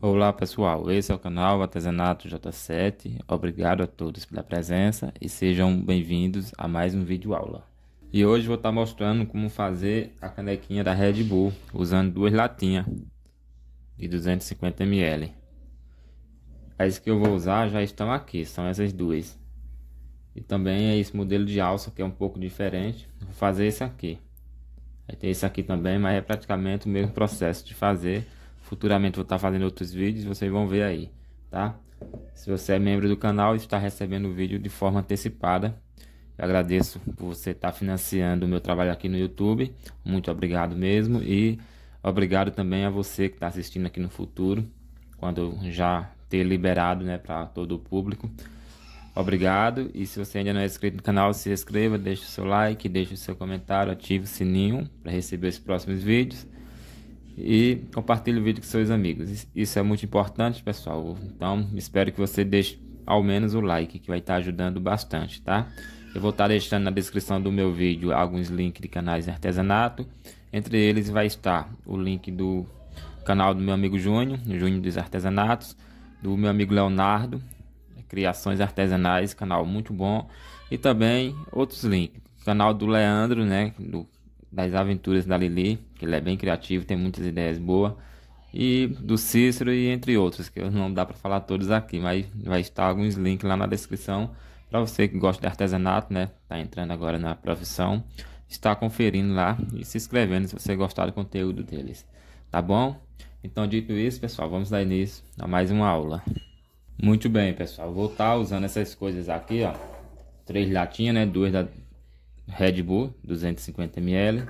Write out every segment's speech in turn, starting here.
Olá pessoal, esse é o canal Artesanato J7. Obrigado a todos pela presença e sejam bem-vindos a mais um vídeo aula. E hoje vou estar tá mostrando como fazer a canequinha da Red Bull usando duas latinhas de 250 ml. As que eu vou usar já estão aqui, são essas duas. E também é esse modelo de alça que é um pouco diferente. Vou fazer esse aqui. tem esse aqui também, mas é praticamente o mesmo processo de fazer Futuramente vou estar fazendo outros vídeos, vocês vão ver aí, tá? Se você é membro do canal e está recebendo o vídeo de forma antecipada, eu agradeço por você estar financiando o meu trabalho aqui no YouTube. Muito obrigado mesmo e obrigado também a você que está assistindo aqui no futuro, quando já ter liberado, né, para todo o público. Obrigado. E se você ainda não é inscrito no canal, se inscreva, deixe o seu like, deixe o seu comentário, ative o sininho para receber os próximos vídeos e compartilhe o vídeo com seus amigos. Isso é muito importante, pessoal. Então, espero que você deixe ao menos o like, que vai estar ajudando bastante, tá? Eu vou estar deixando na descrição do meu vídeo alguns links de canais de artesanato. Entre eles vai estar o link do canal do meu amigo Júnior, Júnior dos Artesanatos, do meu amigo Leonardo, Criações Artesanais, canal muito bom, e também outros links. Canal do Leandro, né, do das aventuras da Lili, que ele é bem criativo, tem muitas ideias boas, e do Cícero e entre outros, que não dá para falar todos aqui, mas vai estar alguns links lá na descrição para você que gosta de artesanato, né? Tá entrando agora na profissão, está conferindo lá e se inscrevendo se você gostar do conteúdo deles, tá bom? Então, dito isso, pessoal, vamos dar início a mais uma aula. Muito bem, pessoal, vou estar tá usando essas coisas aqui, ó. Três latinhas, né? Duas da Red Bull 250ml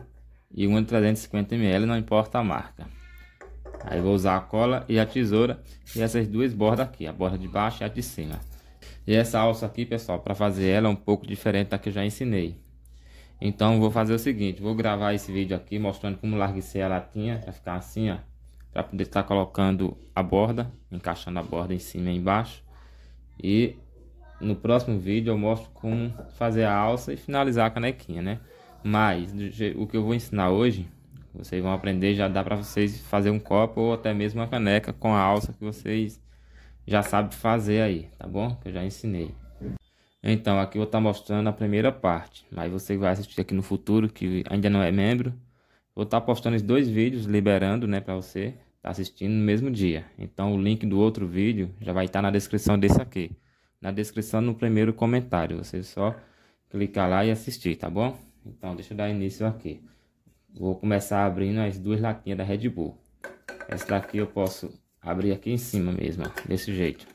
e uma de 350ml, não importa a marca. Aí vou usar a cola e a tesoura e essas duas bordas aqui, a borda de baixo e a de cima. E essa alça aqui, pessoal, para fazer ela é um pouco diferente da que eu já ensinei. Então vou fazer o seguinte, vou gravar esse vídeo aqui mostrando como larguecer a latinha, para ficar assim, ó. Para poder estar tá colocando a borda, encaixando a borda em cima e embaixo. E no próximo vídeo eu mostro como fazer a alça e finalizar a canequinha, né? Mas o que eu vou ensinar hoje, vocês vão aprender, já dá para vocês fazer um copo ou até mesmo uma caneca com a alça que vocês já sabem fazer aí, tá bom? Que eu já ensinei. Então, aqui eu vou estar tá mostrando a primeira parte, mas você vai assistir aqui no futuro, que ainda não é membro. Vou estar tá postando os dois vídeos, liberando, né, para você estar tá assistindo no mesmo dia. Então, o link do outro vídeo já vai estar tá na descrição desse aqui na descrição no primeiro comentário. Você só clicar lá e assistir, tá bom? Então, deixa eu dar início aqui. Vou começar abrindo as duas latinhas da Red Bull. Essa daqui eu posso abrir aqui em cima mesmo, ó, desse jeito.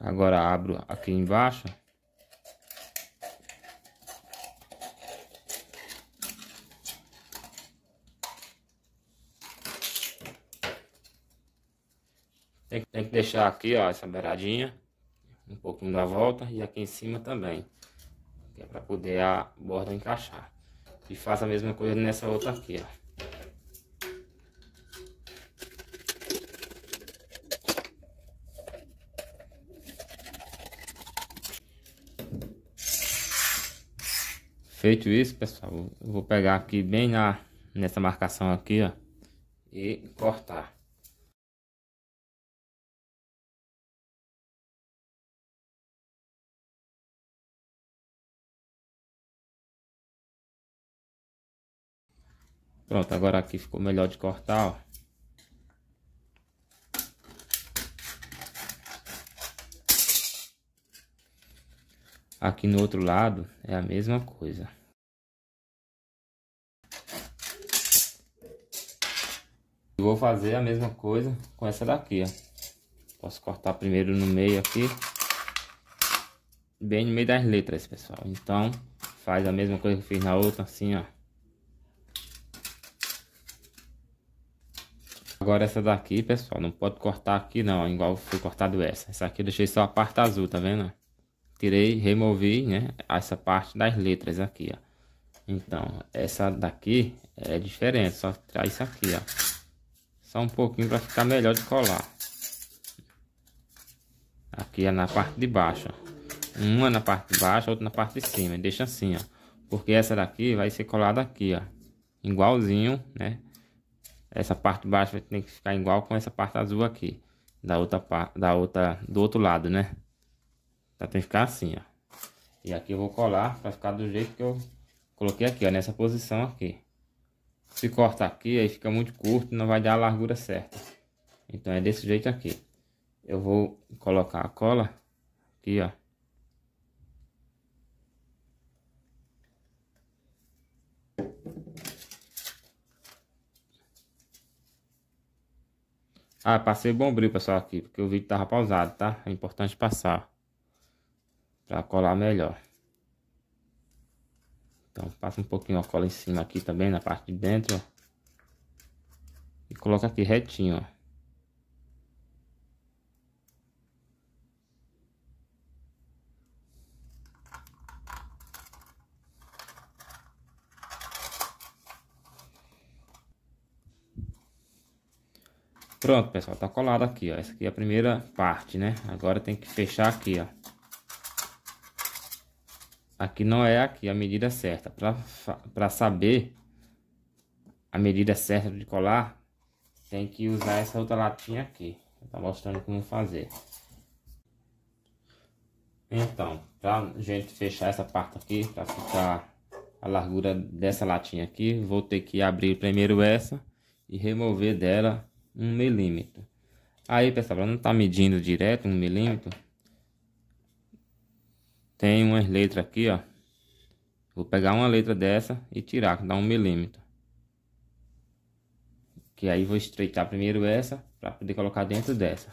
Agora abro aqui embaixo. Tem, tem que deixar aqui, ó, essa beiradinha. Um pouquinho da volta e aqui em cima também. Que é pra poder a borda encaixar. E faça a mesma coisa nessa outra aqui, ó. Feito isso, pessoal, eu vou pegar aqui bem na, nessa marcação aqui, ó, e cortar. Pronto, agora aqui ficou melhor de cortar, ó. Aqui no outro lado é a mesma coisa. Vou fazer a mesma coisa com essa daqui, ó. Posso cortar primeiro no meio aqui. Bem no meio das letras, pessoal. Então, faz a mesma coisa que eu fiz na outra, assim, ó. Agora essa daqui, pessoal, não pode cortar aqui não, igual foi cortado essa. Essa aqui eu deixei só a parte azul, tá vendo? Tirei, removi, né, essa parte das letras aqui, ó. Então, essa daqui é diferente, só traz isso aqui, ó. Só um pouquinho para ficar melhor de colar. Aqui é na parte de baixo, ó. Uma na parte de baixo, outra na parte de cima. deixa assim, ó. Porque essa daqui vai ser colada aqui, ó. Igualzinho, né? essa parte de baixo vai ter que ficar igual com essa parte azul aqui. Da outra parte, da outra, do outro lado, né? Então tem que ficar assim, ó. E aqui eu vou colar para ficar do jeito que eu coloquei aqui, ó, nessa posição aqui. Se corta aqui, aí fica muito curto, não vai dar a largura certa. Então é desse jeito aqui. Eu vou colocar a cola aqui, ó. Ah, passei bombril, pessoal, aqui, porque o vídeo tava pausado, tá? É importante passar. Pra colar melhor. Então, passa um pouquinho a cola em cima aqui também, na parte de dentro, ó. E coloca aqui retinho, ó. Pronto, pessoal, tá colado aqui, ó. Essa aqui é a primeira parte, né? Agora tem que fechar aqui, ó. Aqui não é aqui a medida certa. Para saber a medida certa de colar, tem que usar essa outra latinha aqui. Tá mostrando como fazer. Então, pra gente fechar essa parte aqui, pra ficar a largura dessa latinha aqui, vou ter que abrir primeiro essa e remover dela 1 milímetro. Aí, pessoal, não tá medindo direto 1 milímetro, tem umas letras aqui, ó. Vou pegar uma letra dessa e tirar, dá 1 milímetro. Que aí vou estreitar primeiro essa, para poder colocar dentro dessa.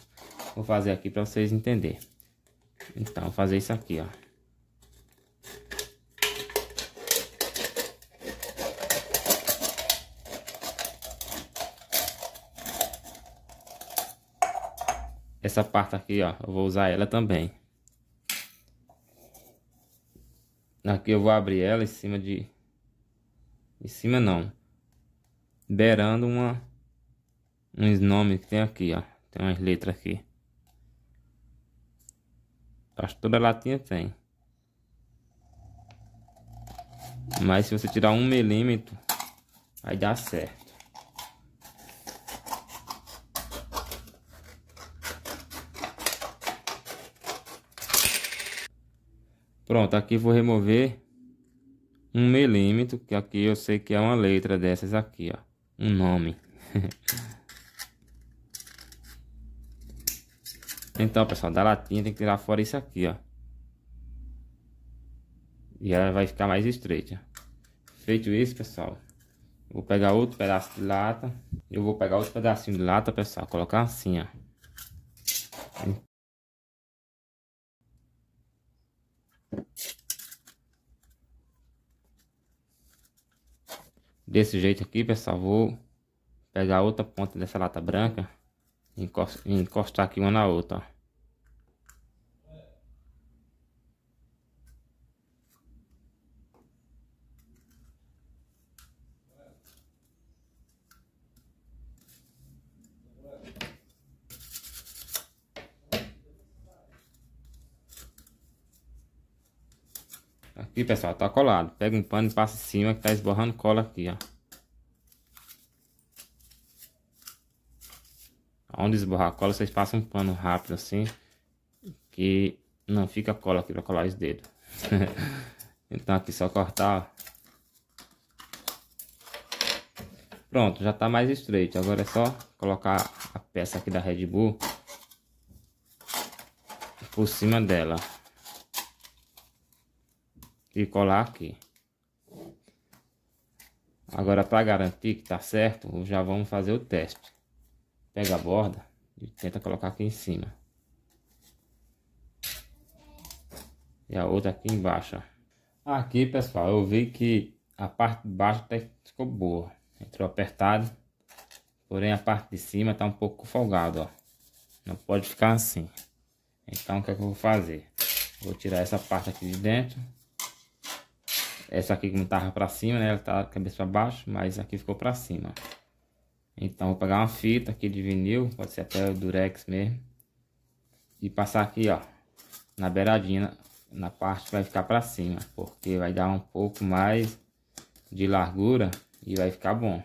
Vou fazer aqui para vocês entenderem. Então, vou fazer isso aqui, ó. essa parte aqui, ó, eu vou usar ela também. Aqui eu vou abrir ela em cima de... Em cima não. Beirando uma... Uns nomes que tem aqui, ó. Tem umas letras aqui. Acho que toda latinha tem. Mas se você tirar um milímetro, aí dá certo. Pronto, aqui vou remover um milímetro, que aqui eu sei que é uma letra dessas aqui, ó. Um nome. então, pessoal, da latinha tem que tirar fora isso aqui, ó. E ela vai ficar mais estreita. Feito isso, pessoal, vou pegar outro pedaço de lata. Eu vou pegar outro pedacinho de lata, pessoal, colocar assim, ó. desse jeito aqui, pessoal, vou pegar outra ponta dessa lata branca e encostar aqui uma na outra, ó. E pessoal, tá colado. Pega um pano e passa em cima que tá esborrando cola aqui, ó. Onde esborrar a cola, vocês passam um pano rápido assim. Que não fica cola aqui pra colar os dedos. então aqui só cortar, ó. Pronto, já tá mais estreito. Agora é só colocar a peça aqui da Red Bull por cima dela e colar aqui. Agora, para garantir que tá certo, já vamos fazer o teste. Pega a borda e tenta colocar aqui em cima. E a outra aqui embaixo, ó. Aqui, pessoal, eu vi que a parte de baixo até ficou boa. Entrou apertado. Porém, a parte de cima tá um pouco folgado, ó. Não pode ficar assim. Então, o que é que eu vou fazer? Vou tirar essa parte aqui de dentro essa aqui como tava pra cima, né? Ela tá cabeça pra baixo, mas aqui ficou pra cima. Então, vou pegar uma fita aqui de vinil, pode ser até o durex mesmo. E passar aqui, ó, na beiradinha, na parte que vai ficar pra cima. Porque vai dar um pouco mais de largura e vai ficar bom.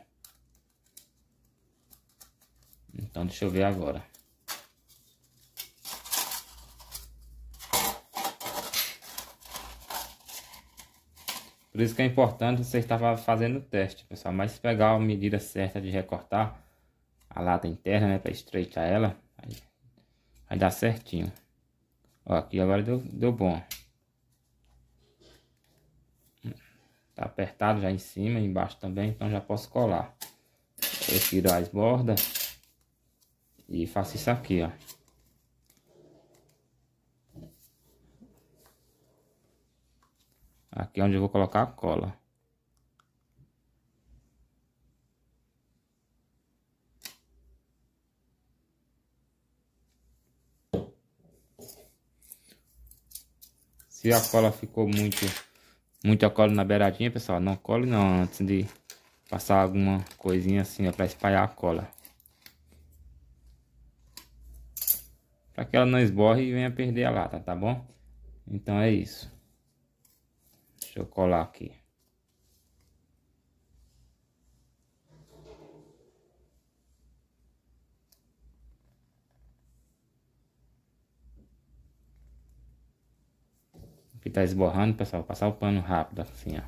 Então, deixa eu ver agora. Por isso que é importante você estar fazendo o teste, pessoal. Mas se pegar a medida certa de recortar a lata interna, né, para estreitar ela, aí, vai dar certinho. Ó, aqui agora deu, deu bom. Tá apertado já em cima, embaixo também, então já posso colar. Eu tiro as bordas e faço isso aqui, ó. Aqui é onde eu vou colocar a cola. Se a cola ficou muito, muita cola na beiradinha, pessoal, não cole não, antes de passar alguma coisinha assim, ó, pra espalhar a cola. Pra que ela não esborre e venha perder a lata, tá bom? Então é isso. Deixa eu colar aqui. Aqui tá esborrando, pessoal. Passar o pano rápido, assim, ó.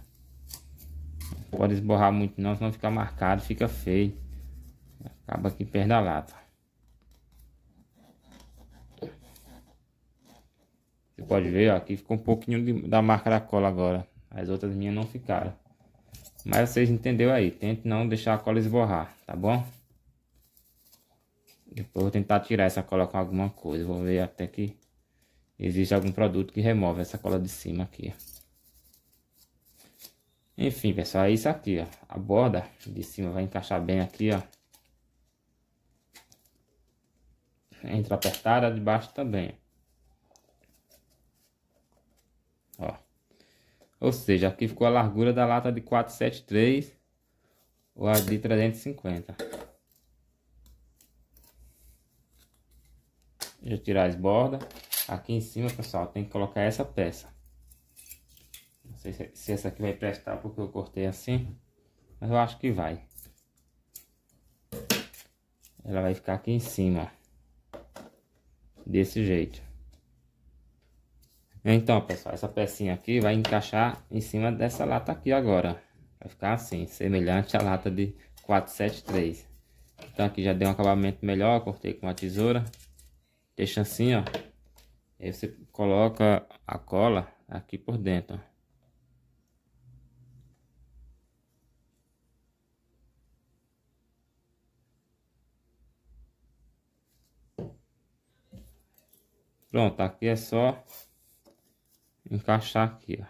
Não pode esborrar muito não, senão fica marcado, fica feio. Acaba aqui perto da lata. Você pode ver, ó, aqui ficou um pouquinho de, da marca da cola agora. As outras minhas não ficaram. Mas vocês entenderam aí. Tente não deixar a cola esborrar, tá bom? Depois vou tentar tirar essa cola com alguma coisa. Vou ver até que existe algum produto que remove essa cola de cima aqui. Enfim, pessoal, é isso aqui, ó. A borda de cima vai encaixar bem aqui, ó. Entra apertada, de baixo também. Ou seja, aqui ficou a largura da lata de 473 ou a de 350. Deixa eu tirar as bordas. Aqui em cima, pessoal, tem que colocar essa peça. Não sei se, se essa aqui vai prestar porque eu cortei assim. Mas eu acho que vai. Ela vai ficar aqui em cima. Desse jeito. Então, pessoal, essa pecinha aqui vai encaixar em cima dessa lata aqui agora. Vai ficar assim, semelhante à lata de 473. Então aqui já deu um acabamento melhor, cortei com uma tesoura. Deixa assim, ó. Aí você coloca a cola aqui por dentro, ó. Pronto, aqui é só encaixar aqui, ó.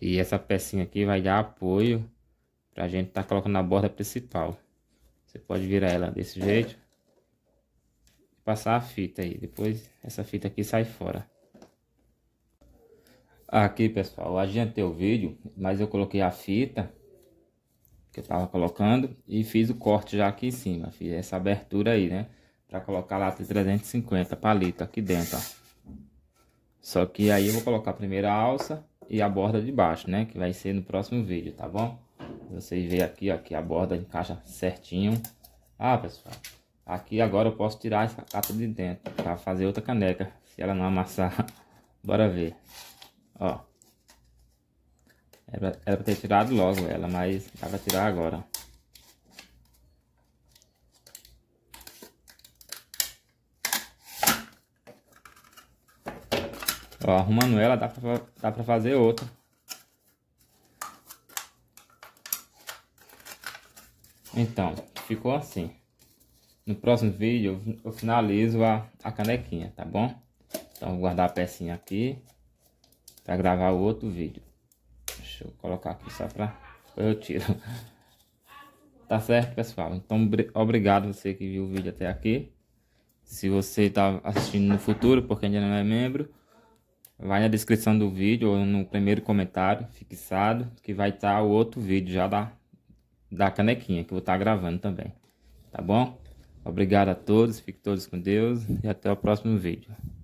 E essa pecinha aqui vai dar apoio pra gente tá colocando a borda principal. Você pode virar ela desse jeito. Passar a fita aí. Depois essa fita aqui sai fora. Aqui pessoal, adiantei o vídeo, mas eu coloquei a fita que eu tava colocando e fiz o corte já aqui em cima, fiz essa abertura aí, né? Pra colocar a lata de 350 palito aqui dentro, ó. Só que aí eu vou colocar a primeira alça e a borda de baixo, né? Que vai ser no próximo vídeo, tá bom? Vocês veem aqui, ó, que a borda encaixa certinho. Ah, pessoal, aqui agora eu posso tirar essa capa de dentro pra fazer outra caneca, se ela não amassar. Bora ver. Ó. Era, era pra ter tirado logo ela, mas dá pra tirar agora. Ó, arrumando ela dá pra, dá pra fazer outra. Então, ficou assim. No próximo vídeo eu finalizo a, a canequinha, tá bom? Então, vou guardar a pecinha aqui para gravar outro vídeo. Deixa eu colocar aqui só para eu tiro. Tá certo, pessoal? Então, obrigado você que viu o vídeo até aqui. Se você está assistindo no futuro, porque ainda não é membro, vai na descrição do vídeo ou no primeiro comentário fixado, que vai estar tá o outro vídeo já da, da canequinha, que eu vou estar tá gravando também. Tá bom? Obrigado a todos, fiquem todos com Deus e até o próximo vídeo.